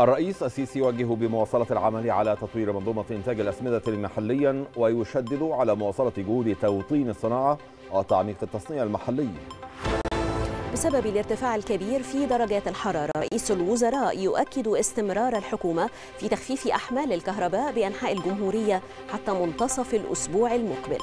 الرئيس السيسي يوجه بمواصلة العمل على تطوير منظومة إنتاج الأسمدة محليا ويشدد على مواصلة جهود توطين الصناعة وتعميق التصنيع المحلي بسبب الارتفاع الكبير في درجات الحرارة رئيس الوزراء يؤكد استمرار الحكومة في تخفيف أحمال الكهرباء بأنحاء الجمهورية حتى منتصف الأسبوع المقبل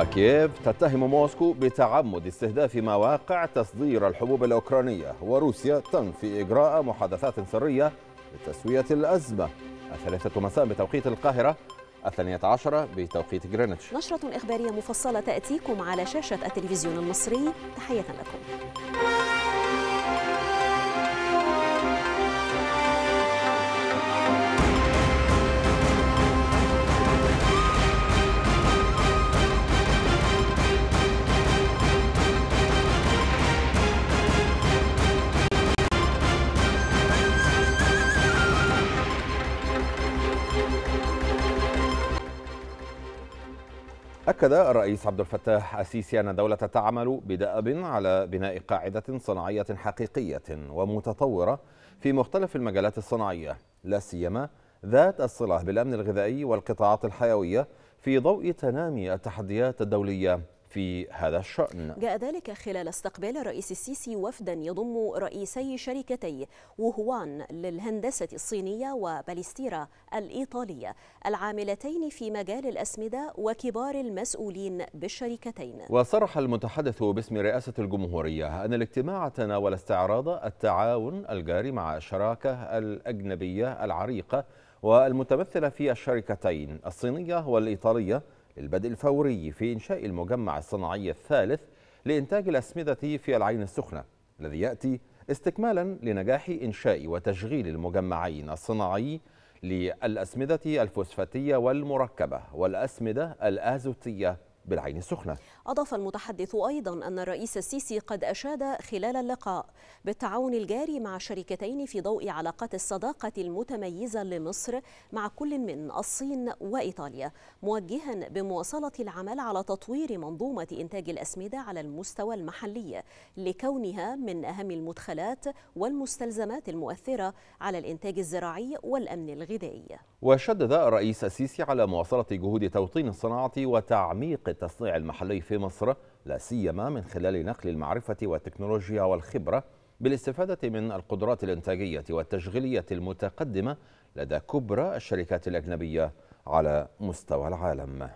وكييف تتهم موسكو بتعمد استهداف مواقع تصدير الحبوب الأوكرانية وروسيا تنفي إجراء محادثات سرية لتسوية الأزمة الثالثة مساء بتوقيت القاهرة الثانية عشرة بتوقيت جرينتش نشرة إخبارية مفصلة تأتيكم على شاشة التلفزيون المصري تحية لكم أكد الرئيس عبد الفتاح السيسي أن الدولة تعمل بدأب على بناء قاعدة صناعية حقيقية ومتطورة في مختلف المجالات الصناعية لا سيما ذات الصلة بالأمن الغذائي والقطاعات الحيوية في ضوء تنامي التحديات الدولية في هذا الشأن جاء ذلك خلال استقبال الرئيس السيسي وفدا يضم رئيسي شركتي ووهوان للهندسة الصينية وباليستيرا الإيطالية العاملتين في مجال الأسمدة وكبار المسؤولين بالشركتين وصرح المتحدث باسم رئاسة الجمهورية أن الاجتماع تناول استعراض التعاون الجاري مع الشراكة الأجنبية العريقة والمتمثلة في الشركتين الصينية والإيطالية البدء الفوري في إنشاء المجمع الصناعي الثالث لإنتاج الأسمدة في العين السخنة الذي يأتي استكمالا لنجاح إنشاء وتشغيل المجمعين الصناعي للأسمدة الفوسفاتية والمركبة والأسمدة الأزوتية بالعين السخنة أضاف المتحدث أيضا أن الرئيس السيسي قد أشاد خلال اللقاء بالتعاون الجاري مع الشركتين في ضوء علاقات الصداقة المتميزة لمصر مع كل من الصين وإيطاليا موجها بمواصلة العمل على تطوير منظومة إنتاج الأسمدة على المستوى المحلي لكونها من أهم المدخلات والمستلزمات المؤثرة على الإنتاج الزراعي والأمن الغذائي وشدد الرئيس السيسي على مواصلة جهود توطين الصناعة وتعميق التصنيع المحلي في مصر لا سيما من خلال نقل المعرفة والتكنولوجيا والخبرة بالاستفادة من القدرات الإنتاجية والتشغيلية المتقدمة لدى كبرى الشركات الأجنبية على مستوى العالم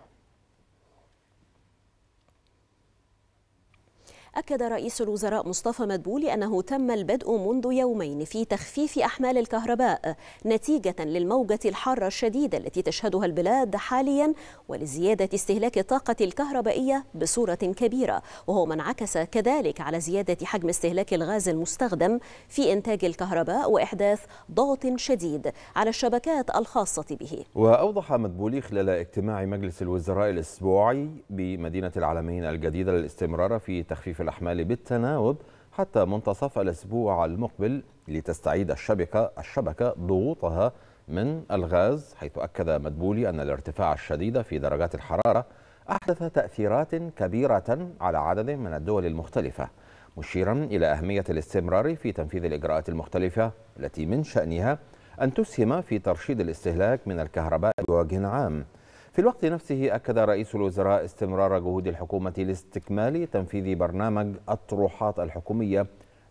أكد رئيس الوزراء مصطفى مدبول أنه تم البدء منذ يومين في تخفيف أحمال الكهرباء نتيجة للموجة الحارة الشديدة التي تشهدها البلاد حاليا ولزيادة استهلاك الطاقة الكهربائية بصورة كبيرة وهو ما انعكس كذلك على زيادة حجم استهلاك الغاز المستخدم في إنتاج الكهرباء وإحداث ضغط شديد على الشبكات الخاصة به وأوضح مدبولي خلال اجتماع مجلس الوزراء الأسبوعي بمدينة العالمين الجديدة للاستمرار في تخفيف في الأحمال بالتناوب حتى منتصف الأسبوع المقبل لتستعيد الشبكة الشبكة ضغوطها من الغاز حيث أكد مدبولي أن الارتفاع الشديد في درجات الحرارة أحدث تأثيرات كبيرة على عدد من الدول المختلفة مشيرا إلى أهمية الاستمرار في تنفيذ الإجراءات المختلفة التي من شأنها أن تسهم في ترشيد الاستهلاك من الكهرباء بوجه عام في الوقت نفسه أكد رئيس الوزراء استمرار جهود الحكومة لاستكمال تنفيذ برنامج الطروحات الحكومية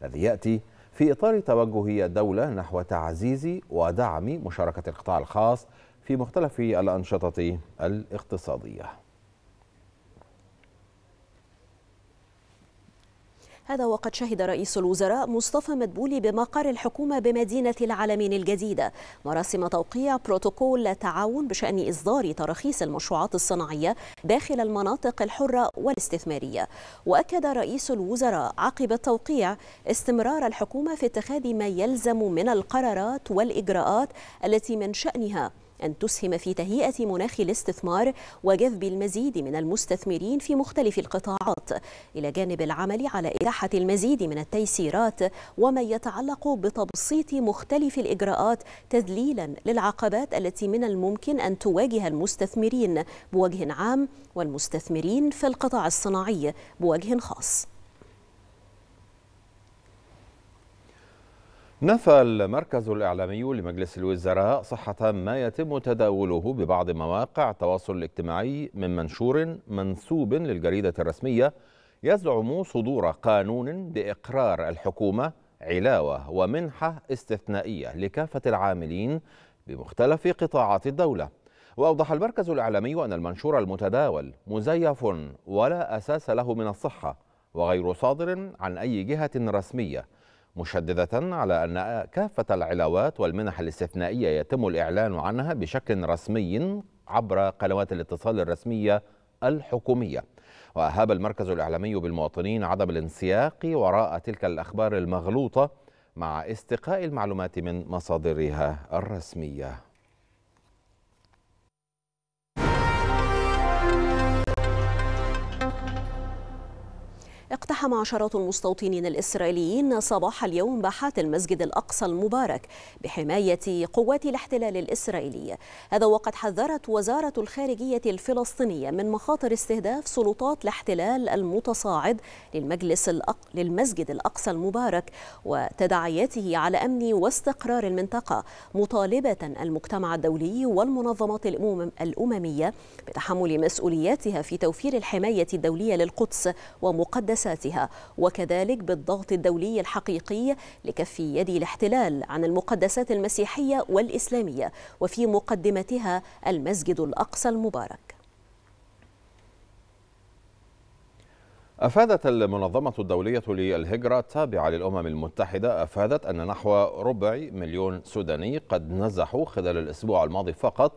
الذي يأتي في إطار توجه الدولة نحو تعزيز ودعم مشاركة القطاع الخاص في مختلف الأنشطة الاقتصادية هذا وقد شهد رئيس الوزراء مصطفى مدبولي بمقر الحكومة بمدينة العالمين الجديدة مراسم توقيع بروتوكول تعاون بشأن إصدار تراخيص المشروعات الصناعية داخل المناطق الحرة والاستثمارية وأكد رئيس الوزراء عقب التوقيع استمرار الحكومة في اتخاذ ما يلزم من القرارات والإجراءات التي من شأنها أن تسهم في تهيئة مناخ الاستثمار وجذب المزيد من المستثمرين في مختلف القطاعات إلى جانب العمل على إتاحة المزيد من التيسيرات وما يتعلق بتبسيط مختلف الإجراءات تذليلا للعقبات التي من الممكن أن تواجه المستثمرين بوجه عام والمستثمرين في القطاع الصناعي بوجه خاص نفى المركز الإعلامي لمجلس الوزراء صحة ما يتم تداوله ببعض مواقع التواصل الاجتماعي من منشور منسوب للجريدة الرسمية يزعم صدور قانون بإقرار الحكومة علاوة ومنحة استثنائية لكافة العاملين بمختلف قطاعات الدولة وأوضح المركز الإعلامي أن المنشور المتداول مزيف ولا أساس له من الصحة وغير صادر عن أي جهة رسمية مشددة على أن كافة العلاوات والمنح الاستثنائية يتم الإعلان عنها بشكل رسمي عبر قنوات الاتصال الرسمية الحكومية وأهاب المركز الإعلامي بالمواطنين عدم الانسياق وراء تلك الأخبار المغلوطة مع استقاء المعلومات من مصادرها الرسميه اقتحم عشرات المستوطنين الإسرائيليين صباح اليوم باحات المسجد الأقصى المبارك بحماية قوات الاحتلال الإسرائيلي هذا وقد حذرت وزارة الخارجية الفلسطينية من مخاطر استهداف سلطات الاحتلال المتصاعد للمجلس الأق... للمسجد الأقصى المبارك وتداعياته على أمن واستقرار المنطقة مطالبة المجتمع الدولي والمنظمات الأمم... الأممية بتحمل مسؤولياتها في توفير الحماية الدولية للقدس ومقدس مقدساتها وكذلك بالضغط الدولي الحقيقي لكف يد الاحتلال عن المقدسات المسيحية والإسلامية وفي مقدمتها المسجد الأقصى المبارك أفادت المنظمة الدولية للهجرة التابعة للأمم المتحدة أفادت أن نحو ربع مليون سوداني قد نزحوا خلال الأسبوع الماضي فقط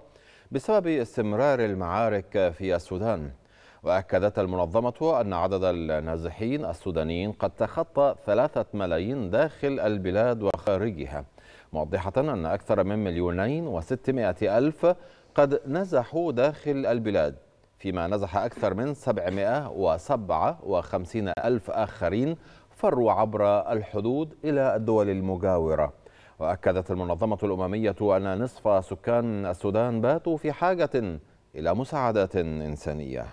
بسبب استمرار المعارك في السودان وأكدت المنظمة أن عدد النازحين السودانيين قد تخطى ثلاثة ملايين داخل البلاد وخارجها موضحة أن أكثر من مليونين وستمائة ألف قد نزحوا داخل البلاد فيما نزح أكثر من وخمسين ألف آخرين فروا عبر الحدود إلى الدول المجاورة وأكدت المنظمة الأممية أن نصف سكان السودان باتوا في حاجة إلى مساعدات إنسانية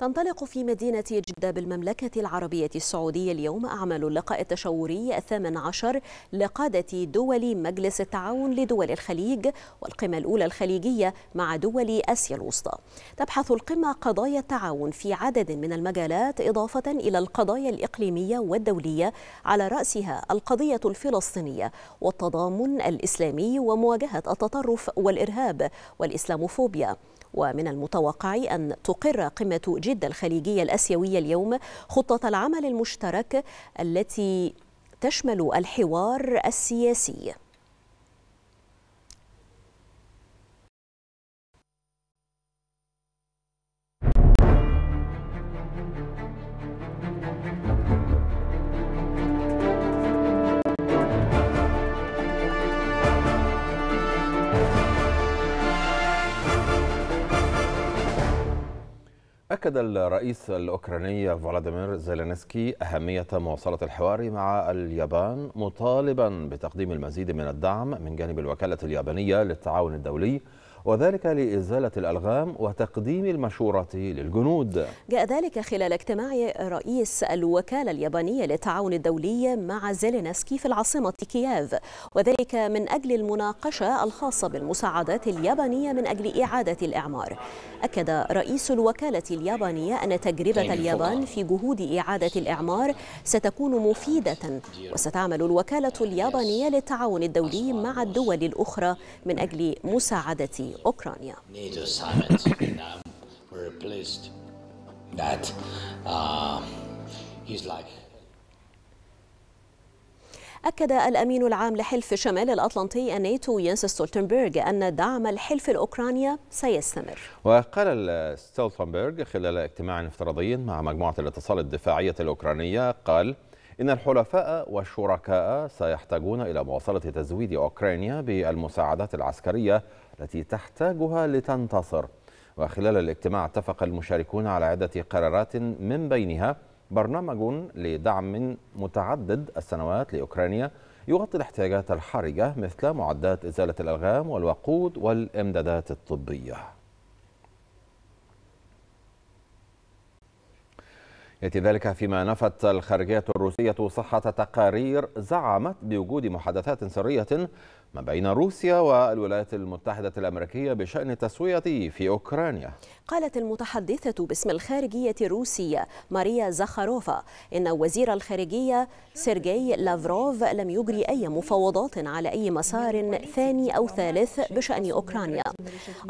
تنطلق في مدينة جدة بالمملكة العربية السعودية اليوم أعمال اللقاء التشاوري الثامن عشر لقادة دول مجلس التعاون لدول الخليج والقمة الأولى الخليجية مع دول آسيا الوسطى تبحث القمة قضايا التعاون في عدد من المجالات إضافة إلى القضايا الإقليمية والدولية على رأسها القضية الفلسطينية والتضامن الإسلامي ومواجهة التطرف والإرهاب والإسلاموفوبيا ومن المتوقع أن تقر قمة جدة الخليجية الأسيوية اليوم خطة العمل المشترك التي تشمل الحوار السياسي أكد الرئيس الأوكراني فولاديمير زيلينسكي أهمية مواصلة الحوار مع اليابان مطالبا بتقديم المزيد من الدعم من جانب الوكالة اليابانية للتعاون الدولي وذلك لإزالة الألغام وتقديم المشورة للجنود جاء ذلك خلال اجتماع رئيس الوكالة اليابانية للتعاون الدولي مع زيلينسكي في العاصمة كييف وذلك من أجل المناقشة الخاصة بالمساعدات اليابانية من أجل إعادة الإعمار أكد رئيس الوكالة اليابانية أن تجربة اليابان في جهود إعادة الإعمار ستكون مفيدة وستعمل الوكالة اليابانية للتعاون الدولي مع الدول الأخرى من أجل مساعدة أوكرانيا um, أكد الأمين العام لحلف شمال الأطلنطي الناتو ينس ستولتنبرغ أن دعم الحلف الأوكراني سيستمر وقال ستولتنبرغ خلال اجتماع افتراضي مع مجموعة الاتصال الدفاعية الأوكرانية قال إن الحلفاء والشركاء سيحتاجون إلى مواصلة تزويد أوكرانيا بالمساعدات العسكرية التي تحتاجها لتنتصر وخلال الاجتماع اتفق المشاركون على عدة قرارات من بينها برنامج لدعم متعدد السنوات لأوكرانيا يغطي الاحتياجات الحرجة مثل معدات إزالة الألغام والوقود والإمدادات الطبية يأتي ذلك فيما نفت الخارجية الروسية صحة تقارير زعمت بوجود محادثات سرية ما بين روسيا والولايات المتحدة الأمريكية بشأن التسوية في أوكرانيا قالت المتحدثة باسم الخارجية الروسية ماريا زخاروفا إن وزير الخارجية سيرجي لافروف لم يجري أي مفاوضات على أي مسار ثاني أو ثالث بشأن أوكرانيا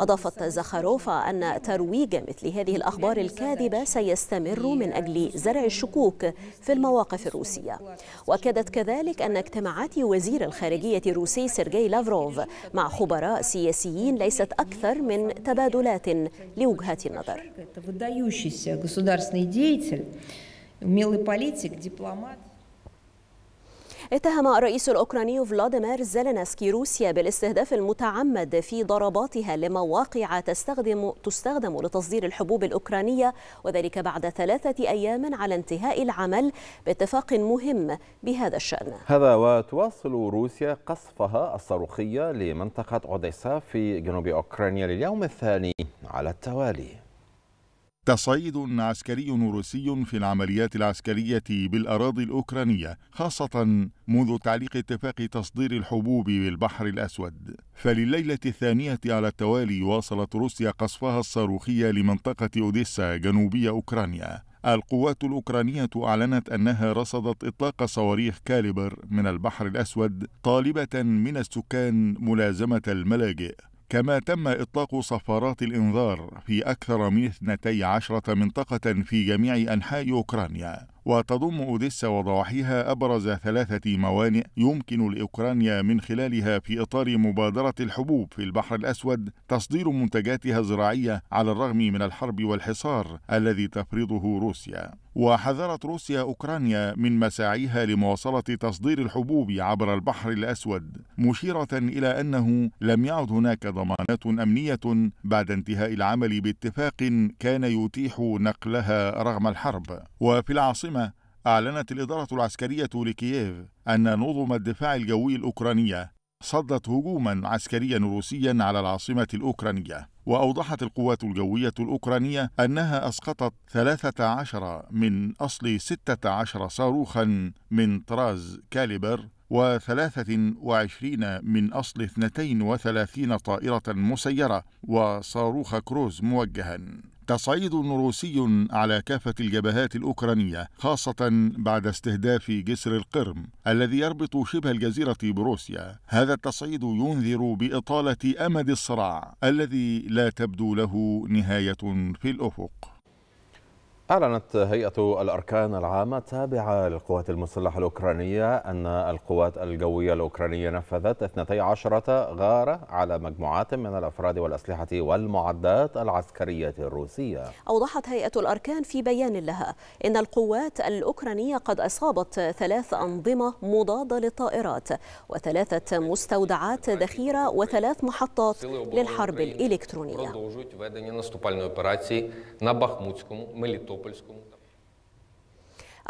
أضافت زخاروفا أن ترويج مثل هذه الأخبار الكاذبة سيستمر من أجل زرع الشكوك في المواقف الروسية وأكدت كذلك أن اجتماعات وزير الخارجية الروسي سيرجي سيرجي لافروف مع خبراء سياسيين ليست أكثر من تبادلات لوجهات النظر اتهم الرئيس الأوكراني فلاديمير زيلينسكي روسيا بالاستهداف المتعمد في ضرباتها لمواقع تستخدم تستخدم لتصدير الحبوب الأوكرانية وذلك بعد ثلاثة أيام على انتهاء العمل باتفاق مهم بهذا الشأن هذا وتواصل روسيا قصفها الصاروخية لمنطقة أوديسا في جنوب أوكرانيا لليوم الثاني على التوالي تصعيد عسكري روسي في العمليات العسكرية بالأراضي الأوكرانية خاصة منذ تعليق اتفاق تصدير الحبوب بالبحر الأسود فلليلة الثانية على التوالي واصلت روسيا قصفها الصاروخي لمنطقة أوديسا جنوبي أوكرانيا القوات الأوكرانية أعلنت أنها رصدت إطلاق صواريخ كاليبر من البحر الأسود طالبة من السكان ملازمة الملاجئ كما تم إطلاق صفارات الإنذار في أكثر من 12 منطقة في جميع أنحاء أوكرانيا وتضم أوديسا وضواحيها أبرز ثلاثة موانئ يمكن لأوكرانيا من خلالها في إطار مبادرة الحبوب في البحر الأسود تصدير منتجاتها الزراعية على الرغم من الحرب والحصار الذي تفرضه روسيا وحذرت روسيا أوكرانيا من مساعيها لمواصلة تصدير الحبوب عبر البحر الأسود مشيرة إلى أنه لم يعد هناك ضمانات أمنية بعد انتهاء العمل باتفاق كان يتيح نقلها رغم الحرب وفي العاصمة أعلنت الإدارة العسكرية لكييف أن نظم الدفاع الجوي الأوكرانية صدت هجوما عسكريا روسيا على العاصمة الأوكرانية وأوضحت القوات الجوية الأوكرانية أنها أسقطت 13 من أصل 16 صاروخا من طراز كاليبر و23 من أصل 32 طائرة مسيرة وصاروخ كروز موجها تصعيد روسي على كافة الجبهات الأوكرانية خاصة بعد استهداف جسر القرم الذي يربط شبه الجزيرة بروسيا هذا التصعيد ينذر بإطالة أمد الصراع الذي لا تبدو له نهاية في الأفق أعلنت هيئة الأركان العامة التابعة للقوات المسلحة الأوكرانية أن القوات الجوية الأوكرانية نفذت 12 غارة على مجموعات من الأفراد والأسلحة والمعدات العسكرية الروسية أوضحت هيئة الأركان في بيان لها إن القوات الأوكرانية قد أصابت ثلاث أنظمة مضادة للطائرات وثلاثة مستودعات ذخيرة وثلاث محطات للحرب الإلكترونية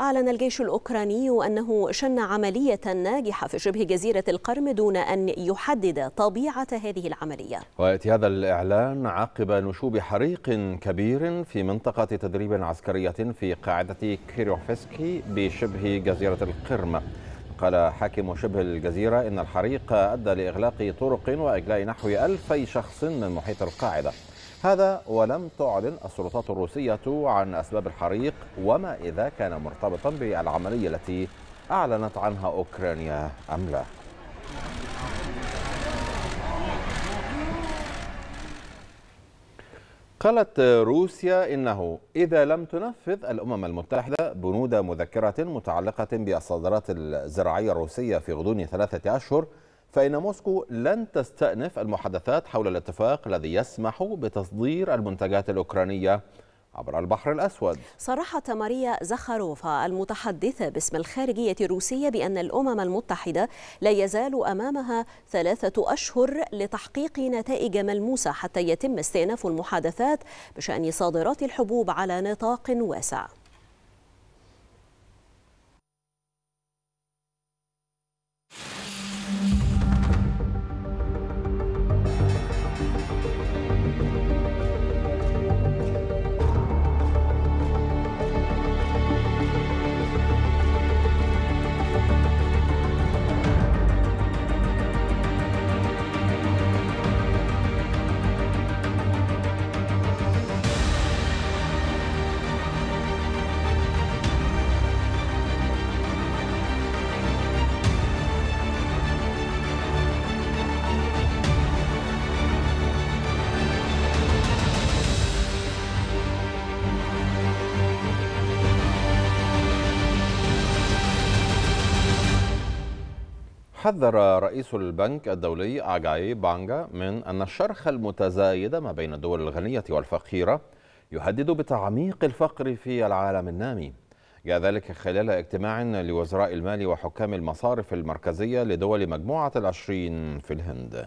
أعلن الجيش الأوكراني أنه شن عملية ناجحة في شبه جزيرة القرم دون أن يحدد طبيعة هذه العملية ويأتي هذا الإعلان عقب نشوب حريق كبير في منطقة تدريب عسكرية في قاعدة كيروفسكي بشبه جزيرة القرم قال حاكم شبه الجزيرة إن الحريق أدى لإغلاق طرق وإجلاء نحو ألفي شخص من محيط القاعدة هذا ولم تعلن السلطات الروسية عن أسباب الحريق وما إذا كان مرتبطا بالعملية التي أعلنت عنها أوكرانيا أم لا قالت روسيا إنه إذا لم تنفذ الأمم المتحدة بنود مذكرة متعلقة بالصادرات الزراعية الروسية في غضون ثلاثة أشهر فإن موسكو لن تستأنف المحادثات حول الاتفاق الذي يسمح بتصدير المنتجات الأوكرانية عبر البحر الأسود صرحت ماريا زخاروفا المتحدثة باسم الخارجية الروسية بأن الأمم المتحدة لا يزال أمامها ثلاثة أشهر لتحقيق نتائج ملموسة حتى يتم استئناف المحادثات بشأن صادرات الحبوب على نطاق واسع حذر رئيس البنك الدولي أجاي بانجا من أن الشرخ المتزايد ما بين الدول الغنية والفقيرة يهدد بتعميق الفقر في العالم النامي جاء ذلك خلال اجتماع لوزراء المال وحكام المصارف المركزية لدول مجموعة العشرين في الهند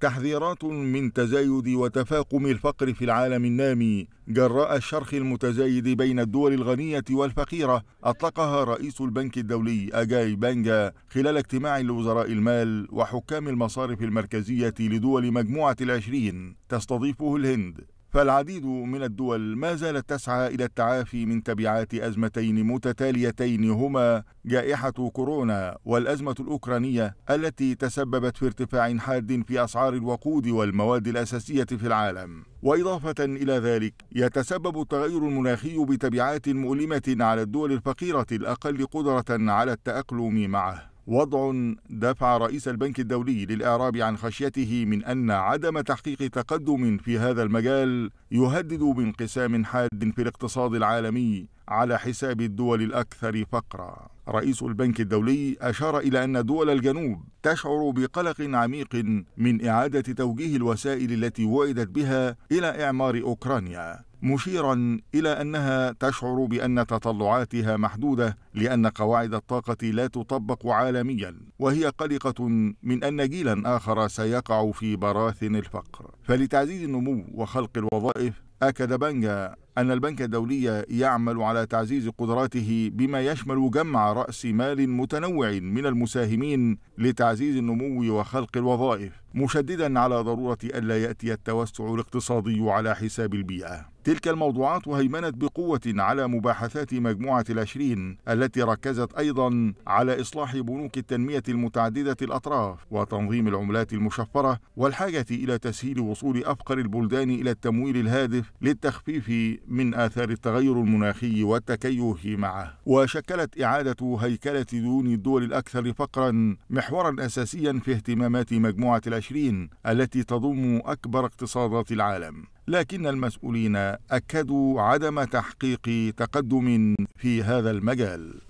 تحذيرات من تزايد وتفاقم الفقر في العالم النامي جراء الشرخ المتزايد بين الدول الغنية والفقيرة أطلقها رئيس البنك الدولي أجاي بانجا خلال اجتماع لوزراء المال وحكام المصارف المركزية لدول مجموعة العشرين تستضيفه الهند فالعديد من الدول ما زالت تسعى إلى التعافي من تبعات أزمتين متتاليتين هما جائحة كورونا والأزمة الأوكرانية التي تسببت في ارتفاع حاد في أسعار الوقود والمواد الأساسية في العالم. وإضافة إلى ذلك يتسبب التغير المناخي بتبعات مؤلمة على الدول الفقيرة الأقل قدرة على التأقلم معه. وضع دفع رئيس البنك الدولي للإعراب عن خشيته من أن عدم تحقيق تقدم في هذا المجال يهدد بانقسام حاد في الاقتصاد العالمي على حساب الدول الأكثر فقرا. رئيس البنك الدولي أشار إلى أن دول الجنوب تشعر بقلق عميق من إعادة توجيه الوسائل التي وعدت بها إلى إعمار أوكرانيا مشيرا الى انها تشعر بان تطلعاتها محدوده لان قواعد الطاقه لا تطبق عالميا وهي قلقه من ان جيلا اخر سيقع في براثن الفقر فلتعزيز النمو وخلق الوظائف اكد بانجا ان البنك الدولي يعمل على تعزيز قدراته بما يشمل جمع راس مال متنوع من المساهمين لتعزيز النمو وخلق الوظائف مشددا على ضرورة ألا يأتي التوسع الاقتصادي على حساب البيئة تلك الموضوعات هيمنت بقوة على مباحثات مجموعة العشرين التي ركزت أيضا على إصلاح بنوك التنمية المتعددة الأطراف وتنظيم العملات المشفرة والحاجة إلى تسهيل وصول أفقر البلدان إلى التمويل الهادف للتخفيف من آثار التغير المناخي والتكيف معه وشكلت إعادة هيكلة ديون الدول الأكثر فقرا محورا أساسيا في اهتمامات مجموعة العشرين العشرين التي تضم أكبر اقتصادات العالم لكن المسؤولين أكدوا عدم تحقيق تقدم في هذا المجال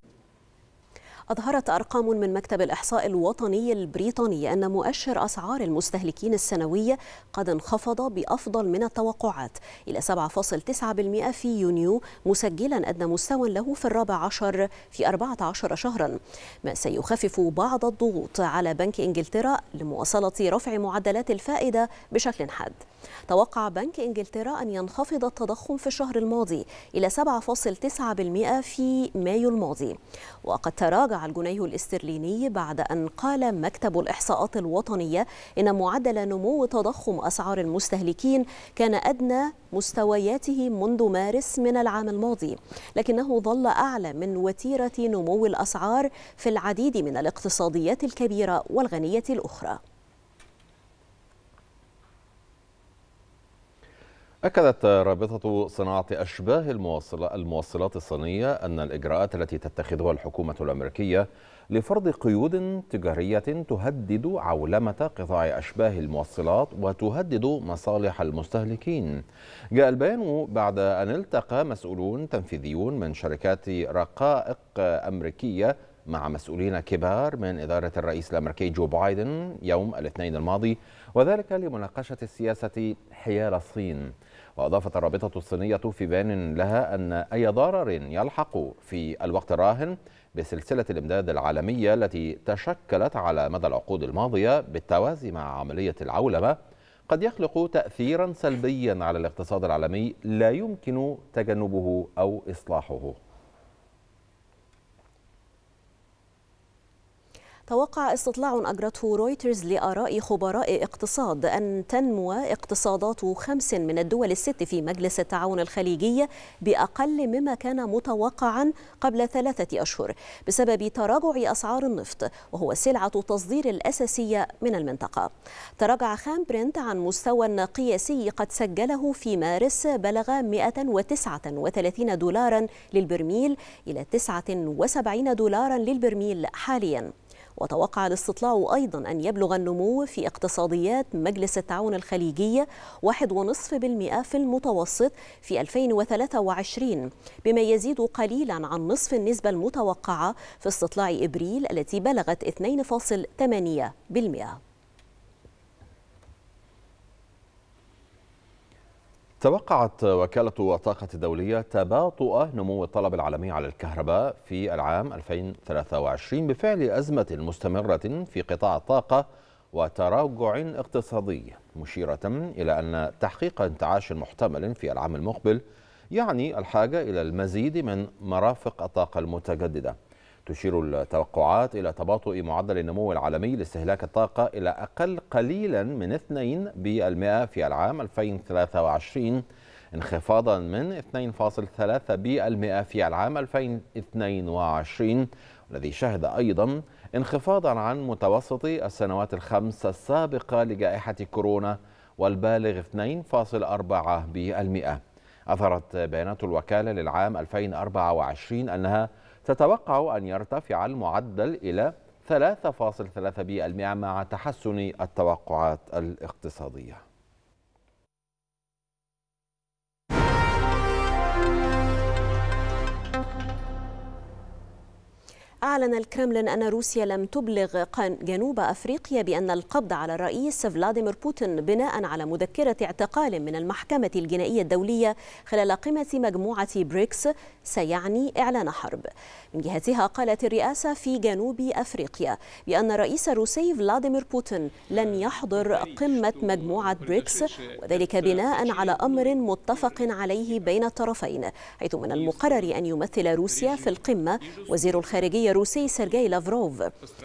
أظهرت أرقام من مكتب الإحصاء الوطني البريطاني أن مؤشر أسعار المستهلكين السنوية قد انخفض بأفضل من التوقعات إلى 7.9% في يونيو مسجلا أدنى مستوى له في الرابع عشر في 14 شهرا ما سيخفف بعض الضغوط على بنك إنجلترا لمواصلة رفع معدلات الفائدة بشكل حاد توقع بنك إنجلترا أن ينخفض التضخم في الشهر الماضي إلى 7.9% في مايو الماضي وقد تراجع الجنيه الاسترليني بعد أن قال مكتب الإحصاءات الوطنية إن معدل نمو تضخم أسعار المستهلكين كان أدنى مستوياته منذ مارس من العام الماضي لكنه ظل أعلى من وتيرة نمو الأسعار في العديد من الاقتصاديات الكبيرة والغنية الأخرى أكدت رابطة صناعة أشباه الموصلات الصينية أن الإجراءات التي تتخذها الحكومة الأمريكية لفرض قيود تجارية تهدد عولمة قطاع أشباه الموصلات وتهدد مصالح المستهلكين جاء البيان بعد أن التقى مسؤولون تنفيذيون من شركات رقائق أمريكية مع مسؤولين كبار من إدارة الرئيس الأمريكي جو بايدن يوم الاثنين الماضي وذلك لمناقشة السياسة حيال الصين وأضافت الرابطة الصينية في بيان لها أن أي ضرر يلحق في الوقت الراهن بسلسلة الإمداد العالمية التي تشكلت على مدى العقود الماضية بالتوازي مع عملية العولمة قد يخلق تأثيرا سلبيا على الاقتصاد العالمي لا يمكن تجنبه أو إصلاحه توقع استطلاع أجرته رويترز لآراء خبراء اقتصاد أن تنمو اقتصادات خمس من الدول الست في مجلس التعاون الخليجي بأقل مما كان متوقعا قبل ثلاثة أشهر بسبب تراجع أسعار النفط وهو سلعة تصدير الأساسية من المنطقة تراجع خام برنت عن مستوى قياسي قد سجله في مارس بلغ 139 دولارا للبرميل إلى 79 دولارا للبرميل حالياً وتوقع الاستطلاع أيضا أن يبلغ النمو في اقتصاديات مجلس التعاون الخليجية 1.5% في المتوسط في 2023 بما يزيد قليلا عن نصف النسبة المتوقعة في استطلاع إبريل التي بلغت 2.8% توقعت وكالة الطاقة الدولية تباطؤ نمو الطلب العالمي على الكهرباء في العام 2023 بفعل أزمة مستمرة في قطاع الطاقة وتراجع اقتصادي مشيرة إلى أن تحقيق انتعاش محتمل في العام المقبل يعني الحاجة إلى المزيد من مرافق الطاقة المتجددة تشير التوقعات إلى تباطؤ معدل النمو العالمي لاستهلاك الطاقة إلى أقل قليلا من 2 في العام 2023 انخفاضا من 2.3 في العام 2022 والذي شهد أيضا انخفاضا عن متوسط السنوات الخمس السابقة لجائحة كورونا والبالغ 2.4 أثرت أظهرت بيانات الوكالة للعام 2024 أنها تتوقع أن يرتفع المعدل إلى 3.3% مع تحسن التوقعات الاقتصادية أعلن الكرملين أن روسيا لم تبلغ جنوب أفريقيا بأن القبض على الرئيس فلاديمير بوتين بناء على مذكرة اعتقال من المحكمة الجنائية الدولية خلال قمة مجموعة بريكس سيعني إعلان حرب من جهتها قالت الرئاسة في جنوب أفريقيا بأن الرئيس الروسي فلاديمير بوتين لن يحضر قمة مجموعة بريكس وذلك بناء على أمر متفق عليه بين الطرفين حيث من المقرر أن يمثل روسيا في القمة وزير الخارجية الروسي سيرجي لافروف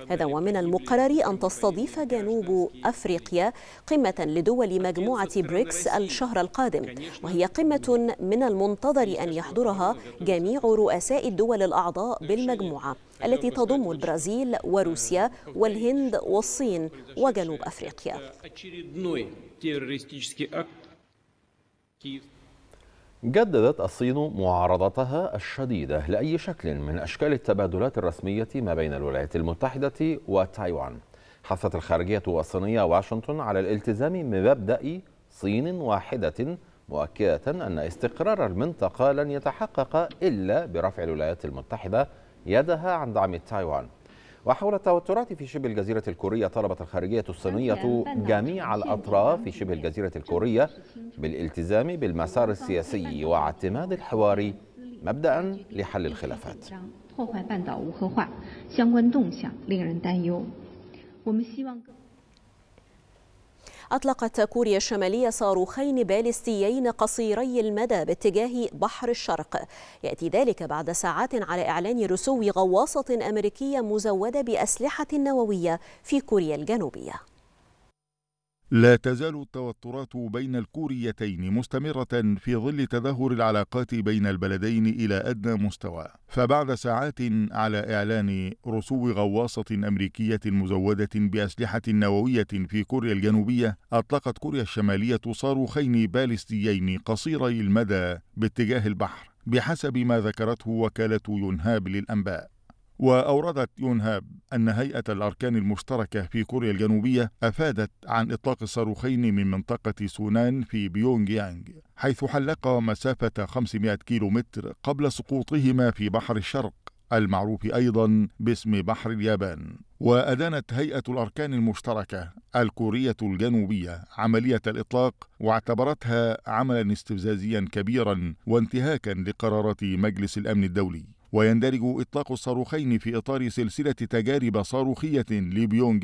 هذا ومن المقرر أن تستضيف جنوب أفريقيا قمة لدول مجموعة بريكس الشهر القادم وهي قمة من المنتظر أن يحضرها جميع رؤساء الدول الأعضاء بالمجموعة التي تضم البرازيل وروسيا والهند والصين وجنوب أفريقيا جددت الصين معارضتها الشديدة لأي شكل من أشكال التبادلات الرسمية ما بين الولايات المتحدة وتايوان حثت الخارجية الصينية واشنطن على الالتزام بمبدأ صين واحدة مؤكدة أن استقرار المنطقة لن يتحقق إلا برفع الولايات المتحدة يدها عن دعم تايوان وحول التوترات في شبه الجزيرة الكورية طلبت الخارجية الصينية جميع الأطراف في شبه الجزيرة الكورية بالالتزام بالمسار السياسي واعتماد الحوار مبدأ لحل الخلافات أطلقت كوريا الشمالية صاروخين باليستيين قصيري المدى باتجاه بحر الشرق يأتي ذلك بعد ساعات على إعلان رسو غواصة أمريكية مزودة بأسلحة نووية في كوريا الجنوبية لا تزال التوترات بين الكوريتين مستمرة في ظل تدهور العلاقات بين البلدين إلى أدنى مستوى، فبعد ساعات على إعلان رسو غواصة أمريكية مزودة بأسلحة نووية في كوريا الجنوبية، أطلقت كوريا الشمالية صاروخين باليستيين قصيري المدى باتجاه البحر، بحسب ما ذكرته وكالة يونهاب للأنباء. وأوردت يونهاب أن هيئة الأركان المشتركة في كوريا الجنوبية أفادت عن إطلاق الصاروخين من منطقة سونان في بيونج يانج حيث حلقا مسافة 500 كيلومتر قبل سقوطهما في بحر الشرق المعروف أيضا باسم بحر اليابان وأدانت هيئة الأركان المشتركة الكورية الجنوبية عملية الإطلاق واعتبرتها عملا استفزازيا كبيرا وانتهاكا لقرارات مجلس الأمن الدولي ويندرج إطلاق الصاروخين في إطار سلسلة تجارب صاروخية لبيونغ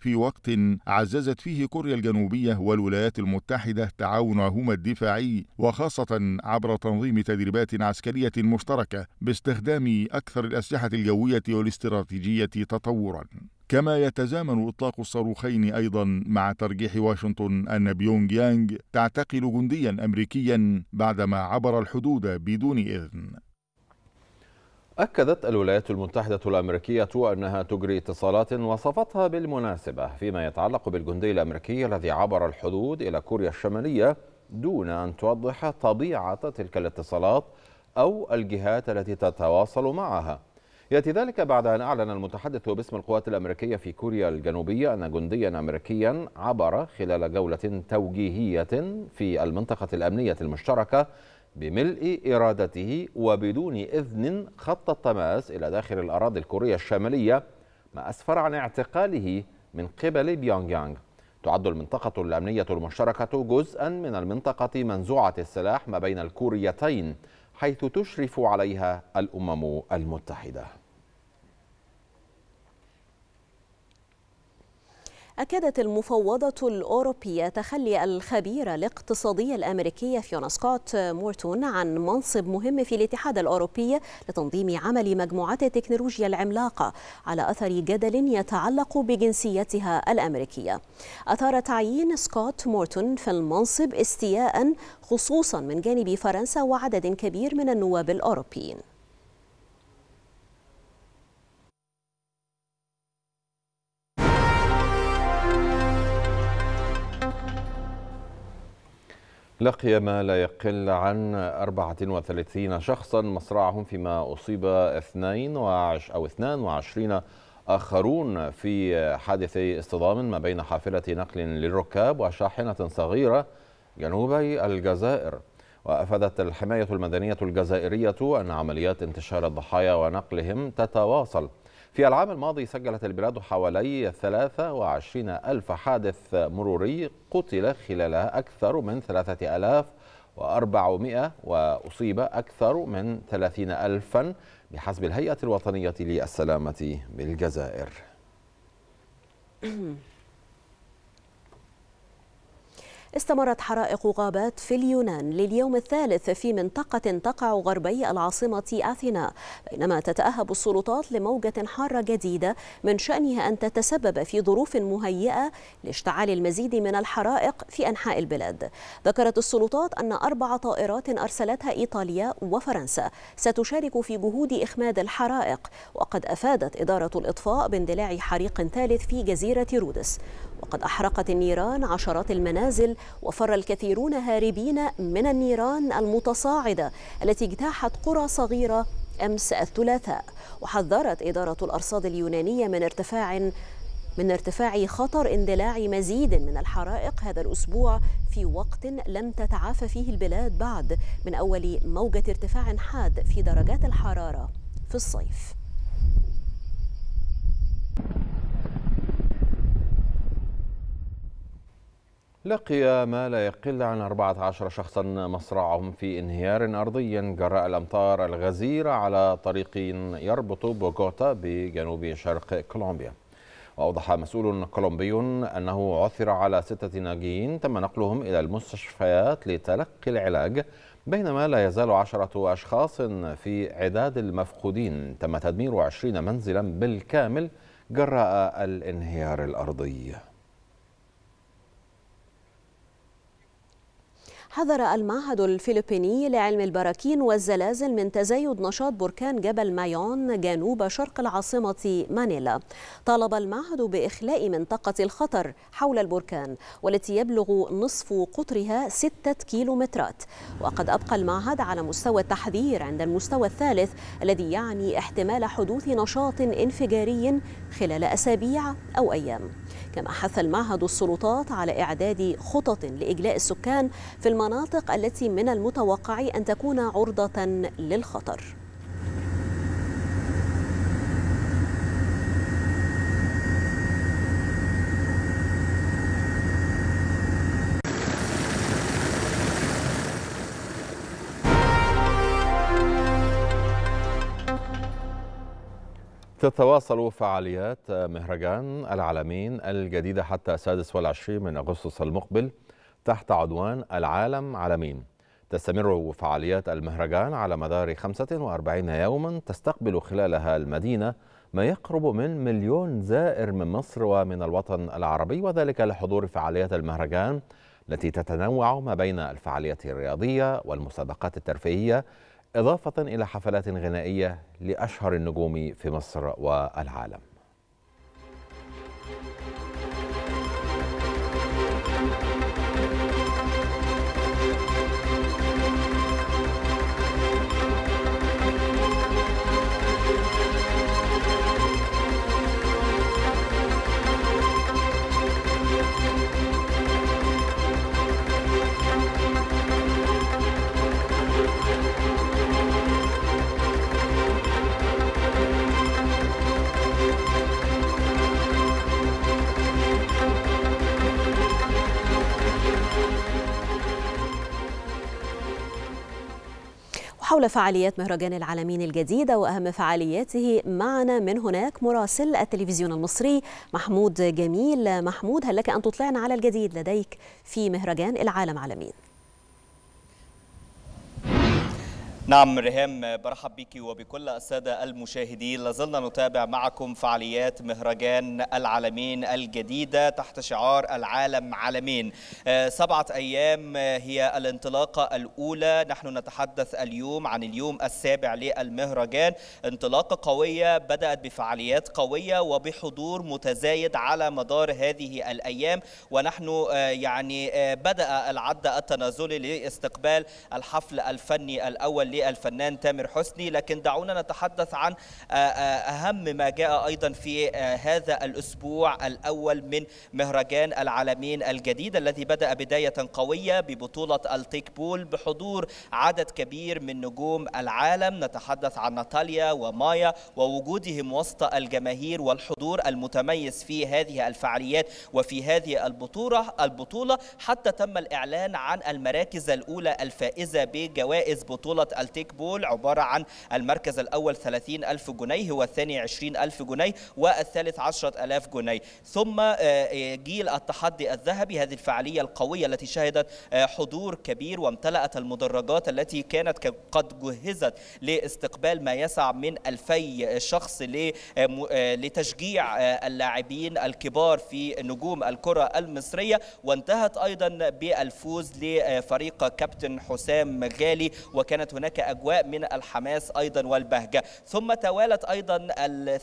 في وقت عززت فيه كوريا الجنوبية والولايات المتحدة تعاونهما الدفاعي وخاصة عبر تنظيم تدريبات عسكرية مشتركة باستخدام أكثر الأسلحة الجوية والاستراتيجية تطورا كما يتزامن إطلاق الصاروخين أيضا مع ترجيح واشنطن أن بيونغ يانغ تعتقل جنديا أمريكيا بعدما عبر الحدود بدون إذن أكدت الولايات المتحدة الأمريكية أنها تجري اتصالات وصفتها بالمناسبة فيما يتعلق بالجندي الأمريكي الذي عبر الحدود إلى كوريا الشمالية دون أن توضح طبيعة تلك الاتصالات أو الجهات التي تتواصل معها يأتي ذلك بعد أن أعلن المتحدث باسم القوات الأمريكية في كوريا الجنوبية أن جنديا أمريكيا عبر خلال جولة توجيهية في المنطقة الأمنية المشتركة بملء إرادته وبدون إذن خط التماس إلى داخل الأراضي الكورية الشمالية ما أسفر عن اعتقاله من قبل بيونغ يانغ تعد المنطقة الأمنية المشتركة جزءا من المنطقة منزوعة السلاح ما بين الكوريتين حيث تشرف عليها الأمم المتحدة أكدت المفوضة الأوروبية تخلي الخبيرة الاقتصادية الأمريكية فيونا سكوت مورتون عن منصب مهم في الاتحاد الأوروبي لتنظيم عمل مجموعات التكنولوجيا العملاقة على أثر جدل يتعلق بجنسيتها الأمريكية أثار تعيين سكوت مورتون في المنصب استياء خصوصا من جانب فرنسا وعدد كبير من النواب الأوروبيين لقي ما لا يقل عن 34 شخصا مصرعهم فيما أصيب 22 آخرون في حادث اصطدام ما بين حافلة نقل للركاب وشاحنة صغيرة جنوبي الجزائر وأفادت الحماية المدنية الجزائرية أن عمليات انتشار الضحايا ونقلهم تتواصل في العام الماضي سجلت البلاد حوالي 23 ألف حادث مروري قتل خلالها أكثر من 3400 وأصيب أكثر من 30 ألفا بحسب الهيئة الوطنية للسلامة بالجزائر استمرت حرائق غابات في اليونان لليوم الثالث في منطقة تقع غربي العاصمة أثينا بينما تتأهب السلطات لموجة حارة جديدة من شأنها أن تتسبب في ظروف مهيئة لاشتعال المزيد من الحرائق في أنحاء البلاد ذكرت السلطات أن أربع طائرات أرسلتها إيطاليا وفرنسا ستشارك في جهود إخماد الحرائق وقد أفادت إدارة الإطفاء باندلاع حريق ثالث في جزيرة رودس وقد أحرقت النيران عشرات المنازل وفر الكثيرون هاربين من النيران المتصاعدة التي اجتاحت قرى صغيرة أمس الثلاثاء وحذرت إدارة الأرصاد اليونانية من ارتفاع من ارتفاع خطر اندلاع مزيد من الحرائق هذا الأسبوع في وقت لم تتعافى فيه البلاد بعد من أول موجة ارتفاع حاد في درجات الحرارة في الصيف لقي ما لا يقل عن 14 شخصا مصرعهم في انهيار أرضي جراء الأمطار الغزيرة على طريق يربط بوغوتا بجنوب شرق كولومبيا وأوضح مسؤول كولومبي أنه عثر على ستة ناجيين تم نقلهم إلى المستشفيات لتلقي العلاج بينما لا يزال عشرة أشخاص في عداد المفقودين تم تدمير 20 منزلا بالكامل جراء الانهيار الأرضي حذر المعهد الفلبيني لعلم البراكين والزلازل من تزايد نشاط بركان جبل مايون جنوب شرق العاصمة مانيلا طالب المعهد بإخلاء منطقة الخطر حول البركان والتي يبلغ نصف قطرها ستة كيلومترات وقد أبقى المعهد على مستوى التحذير عند المستوى الثالث الذي يعني احتمال حدوث نشاط انفجاري خلال أسابيع أو أيام كما حث المعهد السلطات على إعداد خطط لإجلاء السكان في المناطق التي من المتوقع أن تكون عرضة للخطر تتواصل فعاليات آه، مهرجان العالمين الجديدة حتى السادس والعشرين من أغسطس المقبل تحت عنوان العالم عالمين تستمر فعاليات المهرجان على مدار 45 يوما تستقبل خلالها المدينة ما يقرب من مليون زائر من مصر ومن الوطن العربي وذلك لحضور فعاليات المهرجان التي تتنوع ما بين الفعاليات الرياضية والمسابقات الترفيهية إضافة إلى حفلات غنائية لأشهر النجوم في مصر والعالم حول فعاليات مهرجان العالمين الجديدة وأهم فعالياته معنا من هناك مراسل التلفزيون المصري محمود جميل محمود هل لك أن تطلعنا على الجديد لديك في مهرجان العالم عالمين نعم ريهام برحب بك وبكل السادة المشاهدين لازلنا نتابع معكم فعاليات مهرجان العالمين الجديدة تحت شعار العالم عالمين آه، سبعة أيام آه، هي الانطلاقة الأولى نحن نتحدث اليوم عن اليوم السابع للمهرجان انطلاقة قوية بدأت بفعاليات قوية وبحضور متزايد على مدار هذه الأيام ونحن آه، يعني بدأ العد التنازلي لاستقبال الحفل الفني الأول للفنان تامر حسني لكن دعونا نتحدث عن آه، آه، أهم ما جاء أيضا في آه، هذا الأسبوع الأول من مهرجان العالمين الجديد الذي بدأ بداية قوية ببطولة التيك بول بحضور عدد كبير من نجوم العالم نتحدث عن ناتاليا ومايا ووجودهم وسط الجماهير والحضور المتميز في هذه الفعاليات وفي هذه البطولة البطولة حتى تم الإعلان عن المراكز الأولى الفائزة بجوائز بطولة التيك بول عبارة عن المركز الأول 30 ألف جنيه والثاني 20 ألف جنيه والثالث 10 ألاف جنيه ثم آه، آه، جيل التحدي الذهبي هذه الفعالية القوية التي شهدت آه، حضور كبير وامتلأت المدرجات التي كانت قد جهزت لاستقبال ما يسع من 2000 شخص لتشجيع اللاعبين الكبار في نجوم الكرة المصرية وانتهت أيضا بالفوز لفريق كابتن حسام غالي وكانت هناك هناك أجواء من الحماس أيضا والبهجة ثم توالت أيضا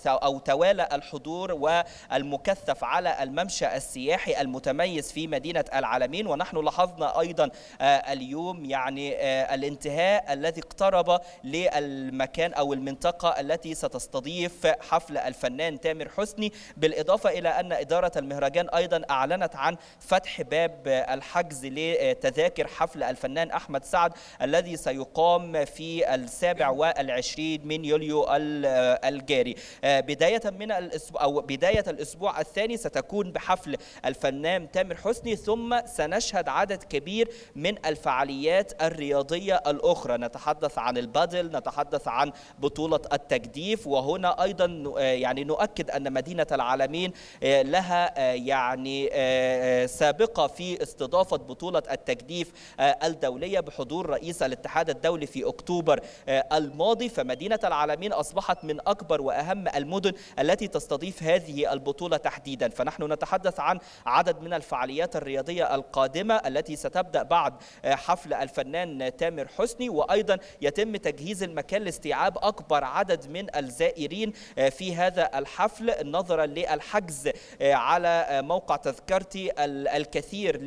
أو توالى الحضور والمكثف على الممشى السياحي المتميز في مدينة العالمين ونحن لاحظنا أيضا آه، اليوم يعني آه، الانتهاء الذي اقترب للمكان أو المنطقة التي ستستضيف حفل الفنان تامر حسني بالإضافة إلى أن إدارة المهرجان أيضا أعلنت عن فتح باب الحجز لتذاكر حفل الفنان أحمد سعد الذي سيقام في السابع والعشرين من يوليو آه، الجاري آه، بداية من الأسبوع أو بداية الأسبوع الثاني ستكون بحفل الفنان تامر حسني ثم سنشهد عدد كبير من الفعاليات الرياضية الأخرى نتحدث عن البادل نتحدث عن بطولة التجديف وهنا أيضا آه، يعني نؤكد أن مدينة العالمين لها يعني سابقة في استضافة بطولة التجديف الدولية بحضور رئيس الاتحاد الدولي في أكتوبر آه، الماضي فمدينة العالمين أصبحت من أكبر وأهم المدن التي تستضيف هذه البطولة تحديدا فنحن نتحدث عن عدد من الفعاليات الرياضية القادمة التي ستبدأ بعد آه، حفل الفنان تامر حسني وأيضا يتم تجهيز المكان لاستيعاب أكبر عدد من الزائرين آه، في هذا الحفل نظرا للحجز على موقع تذكرتي الكثير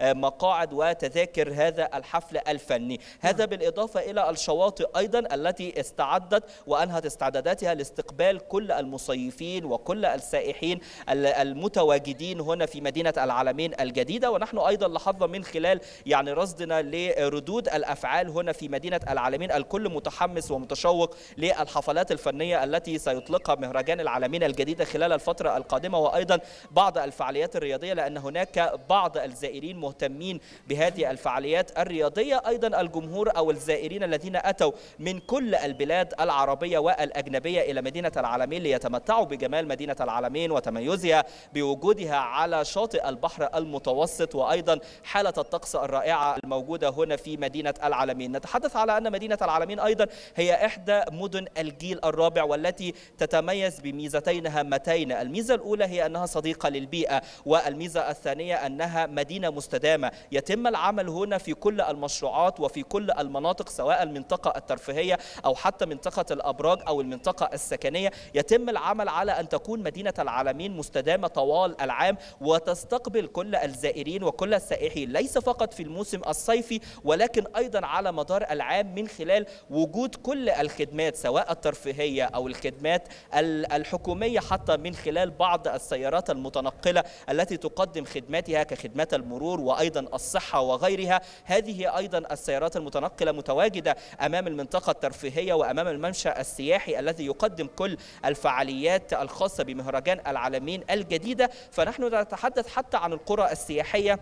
لمقاعد وتذاكر هذا الحفل الفني هذا نعم. بالإضافة إلى الشواطئ أيضا التي استعدت وأنهت استعداداتها لاستقبال كل المصيفين وكل السائحين المتواجدين هنا في مدينة العالمين الجديدة ونحن أيضا لاحظنا من خلال يعني رصدنا لردود الأفعال هنا في مدينة العالمين الكل متحمس ومتشوق للحفلات الفنية التي سيطلقها مهرجان العالمين الجديدة خلال الفترة القادمة وأيضا بعض الفعاليات الرياضية لأن هناك بعض الزائرين مهتمين بهذه الفعاليات الرياضية أيضا الجمهور أو الزائرين الذين الذين أتوا من كل البلاد العربية والأجنبية إلى مدينة العالمين ليتمتعوا بجمال مدينة العالمين وتميزها بوجودها على شاطئ البحر المتوسط وأيضا حالة الطقس الرائعة الموجودة هنا في مدينة العالمين نتحدث على أن مدينة العالمين أيضا هي إحدى مدن الجيل الرابع والتي تتميز بميزتين هامتين الميزة الأولى هي أنها صديقة للبيئة والميزة الثانية أنها مدينة مستدامة يتم العمل هنا في كل المشروعات وفي كل المناطق سواء المنطقه الترفيهيه او حتى منطقه الابراج او المنطقه السكنيه يتم العمل على ان تكون مدينه العالمين مستدامه طوال العام وتستقبل كل الزائرين وكل السائحين ليس فقط في الموسم الصيفي ولكن ايضا على مدار العام من خلال وجود كل الخدمات سواء الترفيهيه او الخدمات الحكوميه حتى من خلال بعض السيارات المتنقله التي تقدم خدماتها كخدمات المرور وايضا الصحه وغيرها هذه ايضا السيارات المتنقله متواجده امام المنطقه الترفيهيه وامام الممشى السياحي الذي يقدم كل الفعاليات الخاصه بمهرجان العالمين الجديده فنحن نتحدث حتى عن القرى السياحيه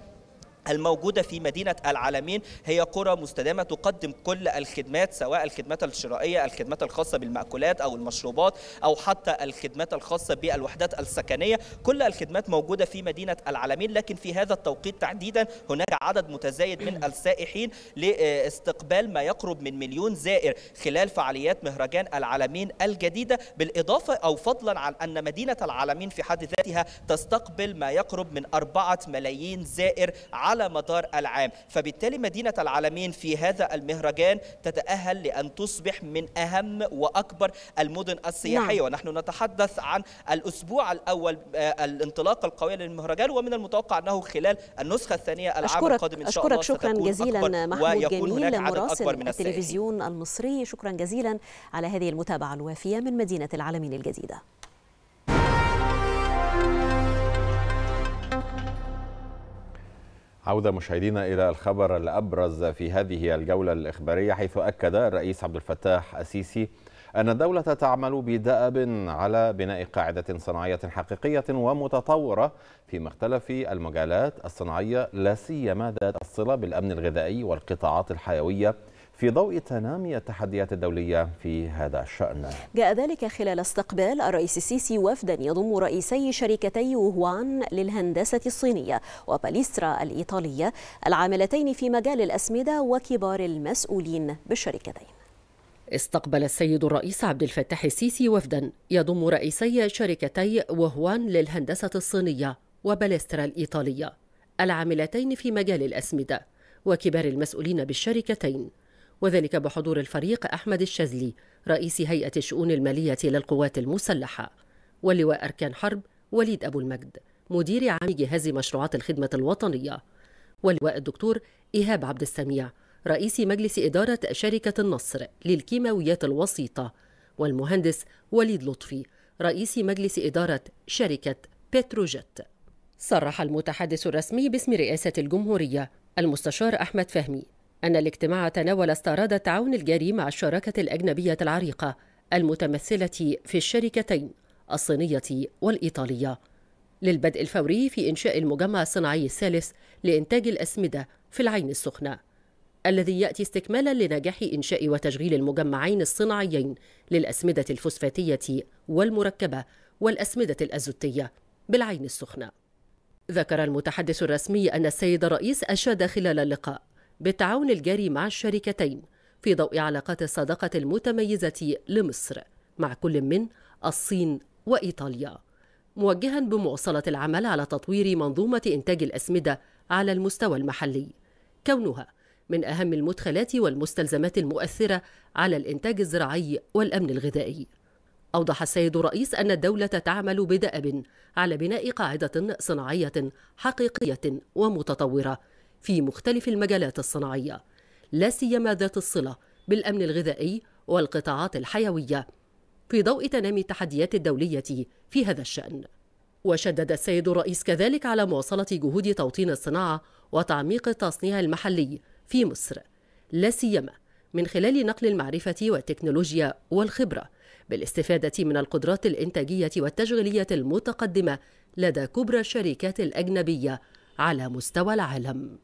الموجودة في مدينة العالمين هي قرى مستدامة تقدم كل الخدمات سواء الخدمات الشرائية الخدمات الخاصة بالمأكولات أو المشروبات أو حتى الخدمات الخاصة بالوحدات السكنية كل الخدمات موجودة في مدينة العالمين لكن في هذا التوقيت تحديدا هناك عدد متزايد من السائحين لاستقبال ما يقرب من مليون زائر خلال فعاليات مهرجان العالمين الجديدة بالإضافة أو فضلا عن أن مدينة العالمين في حد ذاتها تستقبل ما يقرب من أربعة ملايين زائر على على مدار العام فبالتالي مدينة العالمين في هذا المهرجان تتأهل لأن تصبح من أهم وأكبر المدن السياحية نعم. ونحن نتحدث عن الأسبوع الأول آه، الانطلاقة القوية للمهرجان ومن المتوقع أنه خلال النسخة الثانية العام أشكرك القادم إن شاء أشكرك الله شكرا جزيلا محمود جميل مراسل التلفزيون المصري شكرا جزيلا على هذه المتابعة الوافية من مدينة العالمين الجديدة عودة مشاهدينا إلى الخبر الأبرز في هذه الجولة الإخبارية حيث أكد الرئيس عبد الفتاح السيسي أن الدولة تعمل بدأب على بناء قاعدة صناعية حقيقية ومتطورة في مختلف المجالات الصناعية لا سيما ذات الصلة بالأمن الغذائي والقطاعات الحيوية في ضوء تنامي التحديات الدولية في هذا الشأن جاء ذلك خلال استقبال الرئيس السيسي وفدا يضم رئيسي شركتي وهوان للهندسة الصينية وباليسترا الإيطالية العاملتين في مجال الأسمدة وكبار المسؤولين بالشركتين استقبل السيد الرئيس عبد الفتاح السيسي وفدا يضم رئيسي شركتي وهوان للهندسة الصينية وباليسترا الإيطالية العاملتين في مجال الأسمدة وكبار المسؤولين بالشركتين وذلك بحضور الفريق أحمد الشاذلي رئيس هيئة الشؤون المالية للقوات المسلحة واللواء أركان حرب وليد أبو المجد مدير عام جهاز مشروعات الخدمة الوطنية واللواء الدكتور إيهاب عبد السميع رئيس مجلس إدارة شركة النصر للكيماويات الوسيطة والمهندس وليد لطفي رئيس مجلس إدارة شركة بتروجيت صرح المتحدث الرسمي باسم رئاسة الجمهورية المستشار أحمد فهمي أن الاجتماع تناول استعراض التعاون الجاري مع الشراكة الأجنبية العريقة المتمثلة في الشركتين الصينية والإيطالية للبدء الفوري في إنشاء المجمع الصناعي الثالث لإنتاج الأسمدة في العين السخنة الذي يأتي استكمالا لنجاح إنشاء وتشغيل المجمعين الصناعيين للأسمدة الفوسفاتية والمركبة والأسمدة الأزوتية بالعين السخنة ذكر المتحدث الرسمي أن السيد الرئيس أشاد خلال اللقاء بالتعاون الجاري مع الشركتين في ضوء علاقات الصداقة المتميزة لمصر مع كل من الصين وإيطاليا موجها بمواصلة العمل على تطوير منظومة إنتاج الأسمدة على المستوى المحلي كونها من أهم المدخلات والمستلزمات المؤثرة على الإنتاج الزراعي والأمن الغذائي أوضح السيد الرئيس أن الدولة تعمل بدأب على بناء قاعدة صناعية حقيقية ومتطورة في مختلف المجالات الصناعية لا سيما ذات الصلة بالأمن الغذائي والقطاعات الحيوية في ضوء تنامي التحديات الدولية في هذا الشأن وشدد السيد الرئيس كذلك على مواصلة جهود توطين الصناعة وتعميق التصنيع المحلي في مصر لا سيما من خلال نقل المعرفة والتكنولوجيا والخبرة بالاستفادة من القدرات الإنتاجية والتشغيلية المتقدمة لدى كبرى الشركات الأجنبية على مستوى العالم